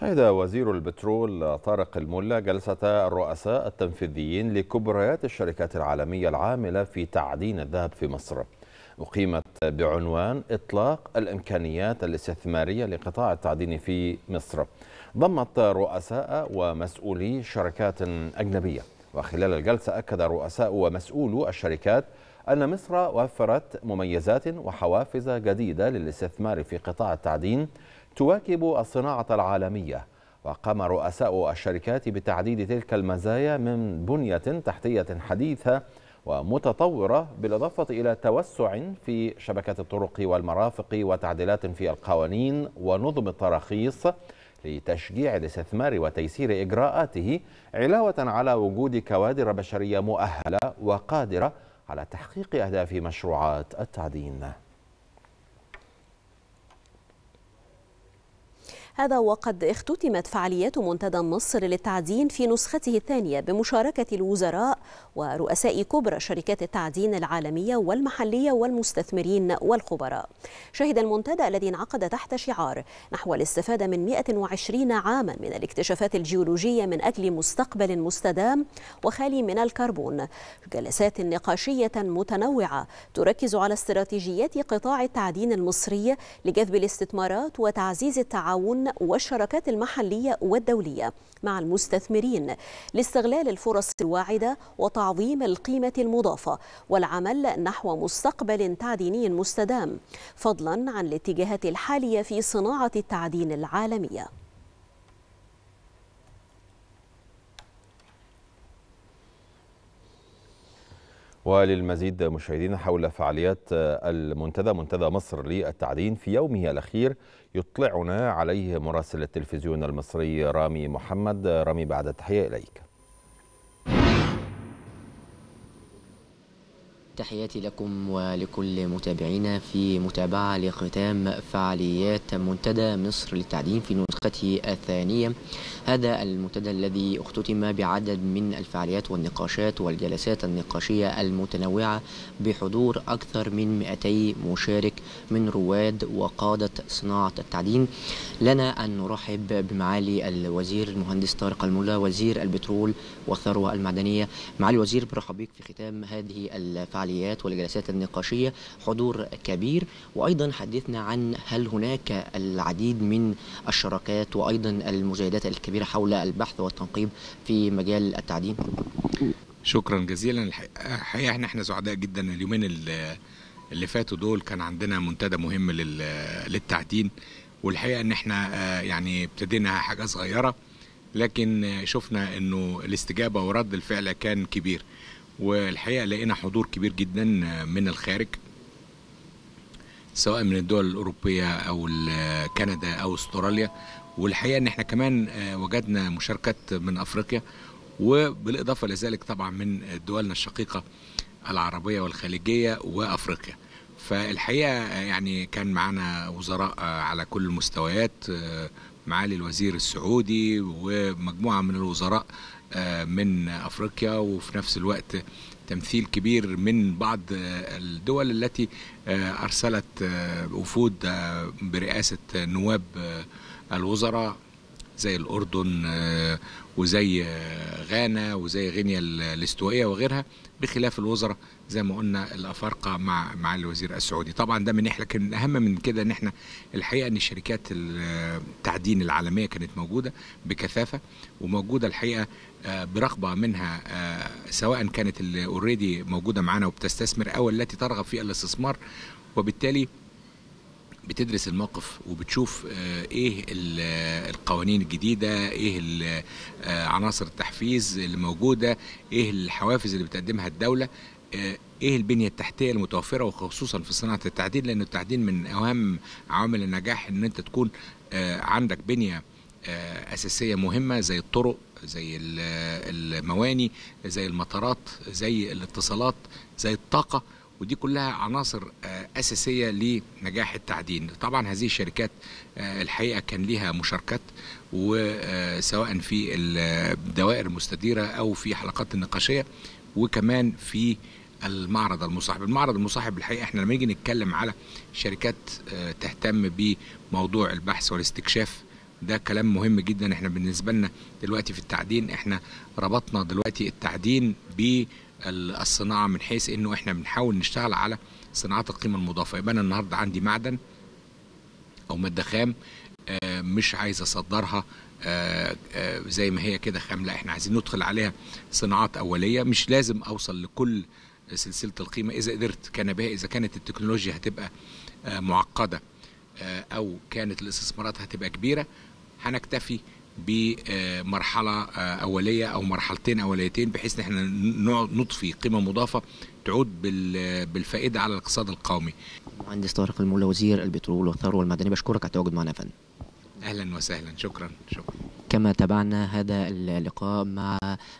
شهد وزير البترول طارق الملا جلسة الرؤساء التنفيذيين لكبريات الشركات العالمية العاملة في تعدين الذهب في مصر أقيمت بعنوان إطلاق الإمكانيات الاستثمارية لقطاع التعدين في مصر ضمت رؤساء ومسؤولي شركات أجنبية وخلال الجلسة أكد رؤساء ومسؤولو الشركات أن مصر وفرت مميزات وحوافز جديدة للاستثمار في قطاع التعدين تواكب الصناعة العالمية وقام رؤساء الشركات بتعديد تلك المزايا من بنية تحتية حديثة ومتطورة بالإضافة إلى توسع في شبكة الطرق والمرافق وتعديلات في القوانين ونظم التراخيص لتشجيع الاستثمار وتيسير إجراءاته علاوة على وجود كوادر بشرية مؤهلة وقادرة على تحقيق أهداف مشروعات التعدين هذا وقد اختتمت فعاليات منتدى مصر للتعدين في نسخته الثانية بمشاركة الوزراء ورؤساء كبرى شركات التعدين العالمية والمحلية والمستثمرين والخبراء شهد المنتدى الذي انعقد تحت شعار نحو الاستفادة من 120 عاما من الاكتشافات الجيولوجية من أجل مستقبل مستدام وخالي من الكربون جلسات نقاشية متنوعة تركز على استراتيجيات قطاع التعدين المصري لجذب الاستثمارات وتعزيز التعاون والشراكات المحلية والدولية مع المستثمرين لاستغلال الفرص الواعدة وتعظيم القيمة المضافة والعمل نحو مستقبل تعديني مستدام فضلا عن الاتجاهات الحالية في صناعة التعدين العالمية وللمزيد مشاهدينا حول فعاليات آه، المنتدى منتدى مصر للتعدين في يومه الأخير يطلعنا عليه مراسل التلفزيون المصري رامي محمد آه، رامي بعد التحية إليك تحياتي لكم ولكل متابعينا في متابعة لختام فعاليات منتدى مصر للتعليم في نسخته الثانية هذا المنتدى الذي اختتم بعدد من الفعاليات والنقاشات والجلسات النقاشية المتنوعة بحضور أكثر من 200 مشارك من رواد وقادة صناعة التعليم لنا أن نرحب بمعالي الوزير المهندس طارق الملا وزير البترول والثروة المعدنية معالي الوزير برحب بك في ختام هذه الفعالية الفعاليات والجلسات النقاشية حضور كبير وأيضا حدثنا عن هل هناك العديد من الشراكات وأيضا المزايدات الكبيرة حول البحث والتنقيب في مجال التعدين شكرا جزيلا الحقيقة احنا احنا سعداء جدا اليومين اللي فاتوا دول كان عندنا منتدى مهم للتعدين والحقيقة ان احنا آه، يعني ابتدينا حاجة صغيرة لكن شفنا انه الاستجابه ورد الفعل كان كبير والحقيقه لقينا حضور كبير جدا من الخارج سواء من الدول الاوروبيه او كندا او استراليا والحقيقه ان احنا كمان آه، وجدنا مشاركات من افريقيا وبالاضافه لذلك طبعا من دولنا الشقيقه العربيه والخليجيه وافريقيا فالحقيقه آه، يعني كان معانا وزراء آه، على كل المستويات معالي الوزير السعودي ومجموعه من الوزراء آه، من افريقيا وفي نفس الوقت تمثيل كبير من بعض آه، الدول التي آه، ارسلت وفود برئاسه نواب الوزراء زي الاردن وزي غانا وزي غينيا الاستوائيه وغيرها بخلاف الوزراء زي ما قلنا الافارقه مع مع الوزير السعودي طبعا ده من ناحيه لكن الاهم من كده ان احنا الحقيقه ان شركات التعدين العالميه كانت موجوده بكثافه وموجوده الحقيقه آه، برغبه منها آه، سواء كانت اللي اوريدي موجوده معانا وبتستثمر او التي ترغب في الاستثمار وبالتالي بتدرس الموقف وبتشوف آه، ايه القوانين الجديده ايه عناصر التحفيز اللي موجوده ايه الحوافز اللي بتقدمها الدوله آه، ايه البنيه التحتيه المتوفره وخصوصا في صناعه التعدين لان التعدين من اهم عوامل النجاح ان انت تكون آه، عندك بنيه آه، اساسيه مهمه زي الطرق زي المواني زي المطارات زي الاتصالات زي الطاقه ودي كلها عناصر اساسيه لنجاح التعدين طبعا هذه الشركات الحقيقه كان ليها مشاركات وسواء في الدوائر المستديره او في حلقات النقاشيه وكمان في المعرض المصاحب المعرض المصاحب الحقيقه احنا لما نيجي نتكلم على شركات آه، تهتم بموضوع البحث والاستكشاف ده كلام مهم جدا احنا بالنسبه لنا دلوقتي في التعدين احنا ربطنا دلوقتي التعدين بالصناعه من حيث انه احنا بنحاول نشتغل على صناعات القيمه المضافه يبقى انا النهارده عندي معدن او ماده خام آه، مش عايز اصدرها آه، زي ما هي كده خام لا احنا عايزين ندخل عليها صناعات اوليه مش لازم اوصل لكل سلسله القيمه اذا قدرت كنباه اذا كانت التكنولوجيا هتبقى آه، معقده آه، او كانت الاستثمارات هتبقى كبيره هنكتفي بمرحله آه، اوليه او مرحلتين اوليتين بحيث ان احنا نضفي قيمه مضافه تعود بالفائده على الاقتصاد القومي. مهندس طارق المولى وزير البترول والثروه المعدنيه بشكرك على التواجد معنا يا فندم. اهلا وسهلا شكرا شكرا. كما تابعنا هذا اللقاء مع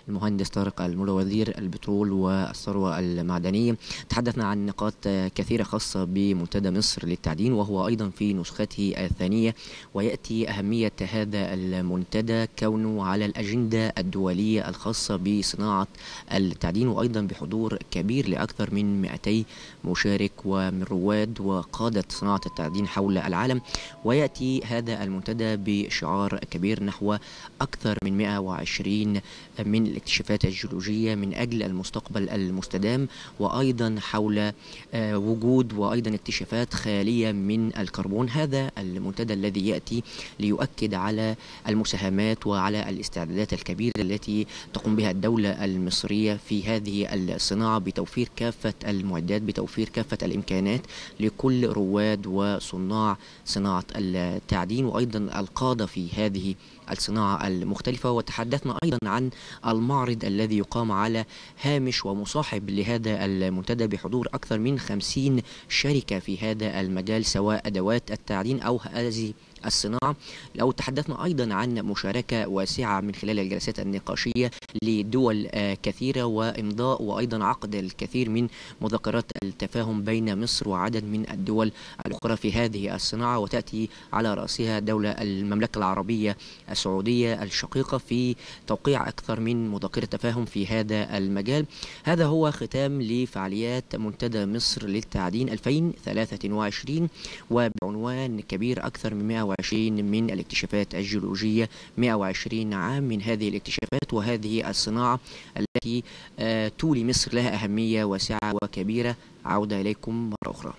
المهندس طارق وزير البترول والثروة المعدنية تحدثنا عن نقاط كثيرة خاصة بمنتدى مصر للتعدين وهو أيضا في نسخته الثانية ويأتي أهمية هذا المنتدى كونه على الأجندة الدولية الخاصة بصناعة التعدين وأيضا بحضور كبير لأكثر من 200 مشارك ومن رواد وقادة صناعة التعدين حول العالم ويأتي هذا المنتدى بشعار كبير نحو أكثر من 120 من الاكتشافات الجيولوجية من أجل المستقبل المستدام وأيضا حول آه، وجود وأيضا اكتشافات خالية من الكربون هذا المنتدى الذي يأتي ليؤكد على المساهمات وعلى الاستعدادات الكبيرة التي تقوم بها الدولة المصرية في هذه الصناعة بتوفير كافة المعدات بتوفير كافة الإمكانات لكل رواد وصناع صناعة التعدين وأيضا القادة في هذه الصناعة المختلفة وتحدثنا أيضا عن المعرض الذي يقام على هامش ومصاحب لهذا المنتدى بحضور أكثر من خمسين شركة في هذا المجال سواء أدوات التعدين أو هذه الصناعة لو تحدثنا أيضا عن مشاركة واسعة من خلال الجلسات النقاشية لدول آه، كثيرة وإمضاء وأيضا عقد الكثير من مذكرات التفاهم بين مصر وعدد من الدول الأخرى في هذه الصناعة وتأتي على رأسها دولة المملكة العربية السعودية الشقيقة في توقيع أكثر من مذكرة تفاهم في هذا المجال هذا هو ختام لفعاليات منتدى مصر للتعدين 2023 وبعنوان كبير أكثر من 100 120 من الاكتشافات الجيولوجية 120 عام من هذه الاكتشافات وهذه الصناعة التي آه، تولي مصر لها أهمية واسعة وكبيرة عودة إليكم مرة أخرى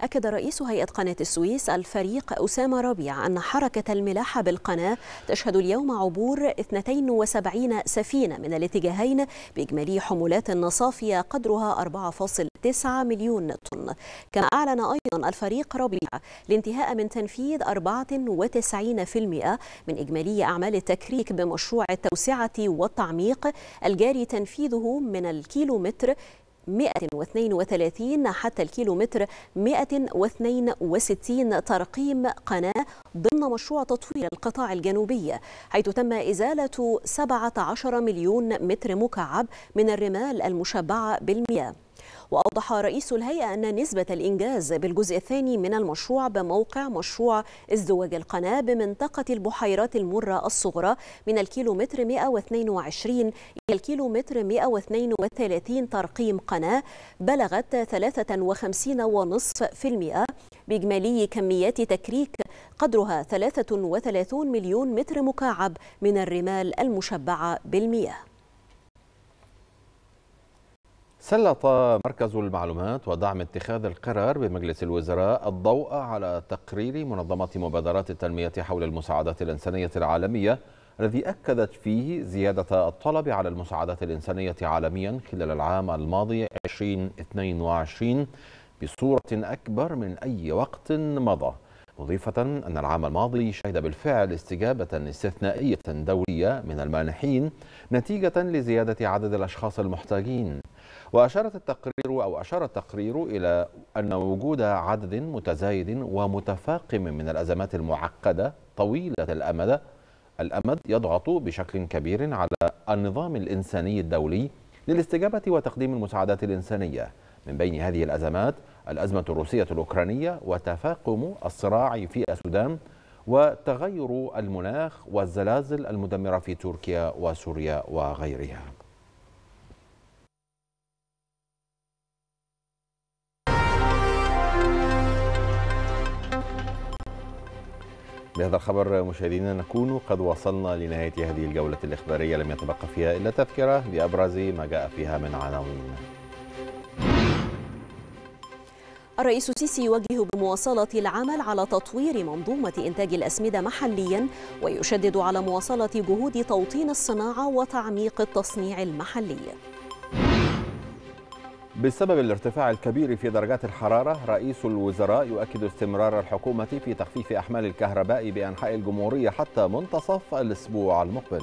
أكد رئيس هيئة قناة السويس الفريق أسامة ربيع أن حركة الملاحة بالقناة تشهد اليوم عبور 72 سفينة من الاتجاهين بإجمالي حمولات صافية قدرها 4.9 مليون طن كما أعلن أيضا الفريق ربيع الانتهاء من تنفيذ 94% من إجمالي أعمال التكريك بمشروع التوسعة والتعميق الجاري تنفيذه من الكيلومتر 132 حتى الكيلومتر 162 ترقيم قناة ضمن مشروع تطوير القطاع الجنوبي حيث تم إزالة 17 مليون متر مكعب من الرمال المشبعة بالمياه وأوضح رئيس الهيئة أن نسبة الإنجاز بالجزء الثاني من المشروع بموقع مشروع ازدواج القناة بمنطقة البحيرات المرة الصغرى من الكيلومتر 122 إلى الكيلومتر 132 ترقيم قناة بلغت 53.5% بإجمالي كميات تكريك قدرها 33 مليون متر مكعب من الرمال المشبعة بالمياه سلط مركز المعلومات ودعم اتخاذ القرار بمجلس الوزراء الضوء على تقرير منظمة مبادرات التنمية حول المساعدات الإنسانية العالمية الذي أكدت فيه زيادة الطلب على المساعدات الإنسانية عالميا خلال العام الماضي 2022 بصورة أكبر من أي وقت مضى مضيفة أن العام الماضي شهد بالفعل استجابة استثنائية دولية من المانحين نتيجة لزيادة عدد الأشخاص المحتاجين وأشارت التقرير أو أشار التقرير إلى أن وجود عدد متزايد ومتفاقم من الأزمات المعقدة طويلة الأمد الأمد يضغط بشكل كبير على النظام الإنساني الدولي للاستجابة وتقديم المساعدات الإنسانية من بين هذه الأزمات الأزمة الروسية الأوكرانية وتفاقم الصراع في السودان وتغير المناخ والزلازل المدمرة في تركيا وسوريا وغيرها بهذا الخبر مشاهدينا نكون قد وصلنا لنهاية هذه الجولة الإخبارية لم يتبقى فيها إلا تذكرة بأبرز ما جاء فيها من عناوين الرئيس السيسي يوجه بمواصلة العمل على تطوير منظومة إنتاج الأسمدة محليا ويشدد على مواصلة جهود توطين الصناعة وتعميق التصنيع المحلي بسبب الارتفاع الكبير في درجات الحرارة رئيس الوزراء يؤكد استمرار الحكومة في تخفيف أحمال الكهرباء بأنحاء الجمهورية حتى منتصف الأسبوع المقبل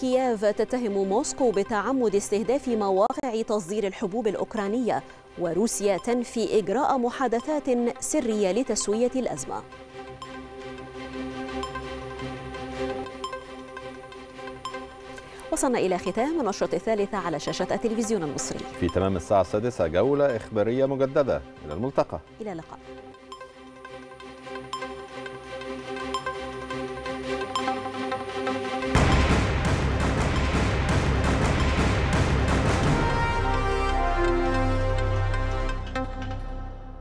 كييف تتهم موسكو بتعمد استهداف مواقع تصدير الحبوب الأوكرانية وروسيا تنفي إجراء محادثات سرية لتسوية الأزمة وصلنا إلى ختام النشرة الثالثة على شاشة التلفزيون المصري في تمام الساعة السادسة جولة إخبارية مجددة إلى الملتقى إلى اللقاء